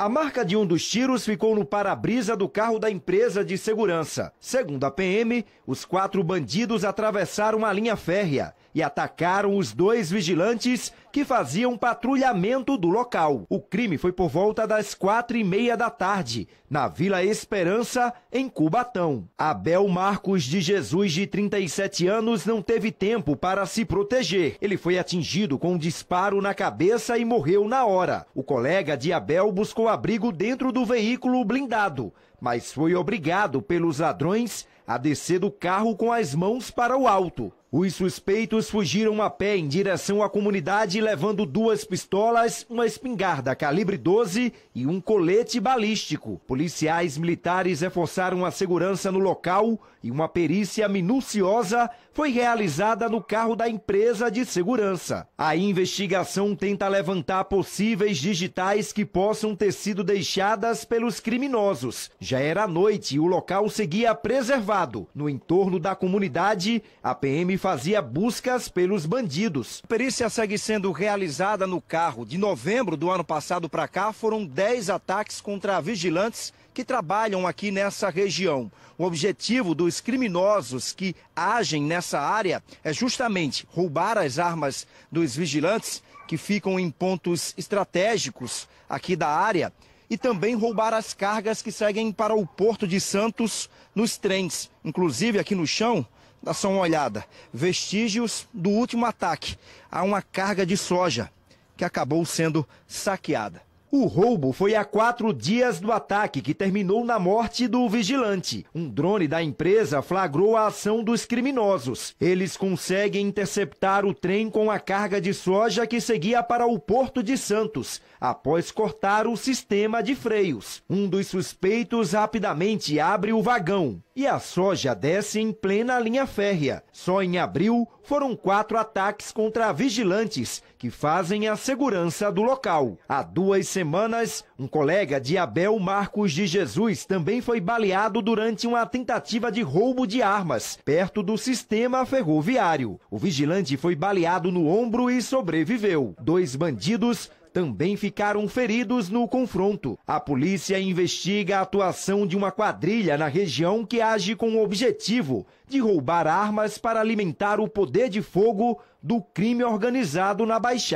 A marca de um dos tiros ficou no para-brisa do carro da empresa de segurança. Segundo a PM, os quatro bandidos atravessaram a linha férrea e atacaram os dois vigilantes que faziam patrulhamento do local. O crime foi por volta das quatro e meia da tarde, na Vila Esperança, em Cubatão. Abel Marcos de Jesus, de 37 anos, não teve tempo para se proteger. Ele foi atingido com um disparo na cabeça e morreu na hora. O colega de Abel buscou abrigo dentro do veículo blindado, mas foi obrigado pelos ladrões a descer do carro com as mãos para o alto. Os suspeitos fugiram a pé em direção à comunidade levando duas pistolas, uma espingarda calibre 12 e um colete balístico. Policiais militares reforçaram a segurança no local e uma perícia minuciosa foi realizada no carro da empresa de segurança. A investigação tenta levantar possíveis digitais que possam ter sido deixadas pelos criminosos. Já era noite e o local seguia preservado. No entorno da comunidade, a PM fazia buscas pelos bandidos. A perícia segue sendo realizada no carro. De novembro do ano passado para cá, foram 10 ataques contra vigilantes que trabalham aqui nessa região. O objetivo dos criminosos que agem nessa área é justamente roubar as armas dos vigilantes que ficam em pontos estratégicos aqui da área e também roubar as cargas que seguem para o Porto de Santos nos trens. Inclusive aqui no chão, dá só uma olhada, vestígios do último ataque a uma carga de soja que acabou sendo saqueada. O roubo foi há quatro dias do ataque, que terminou na morte do vigilante. Um drone da empresa flagrou a ação dos criminosos. Eles conseguem interceptar o trem com a carga de soja que seguia para o Porto de Santos, após cortar o sistema de freios. Um dos suspeitos rapidamente abre o vagão e a soja desce em plena linha férrea. Só em abril foram quatro ataques contra vigilantes que fazem a segurança do local. Há duas semanas semanas, um colega de Abel Marcos de Jesus também foi baleado durante uma tentativa de roubo de armas, perto do sistema ferroviário. O vigilante foi baleado no ombro e sobreviveu. Dois bandidos também ficaram feridos no confronto. A polícia investiga a atuação de uma quadrilha na região que age com o objetivo de roubar armas para alimentar o poder de fogo do crime organizado na Baixada.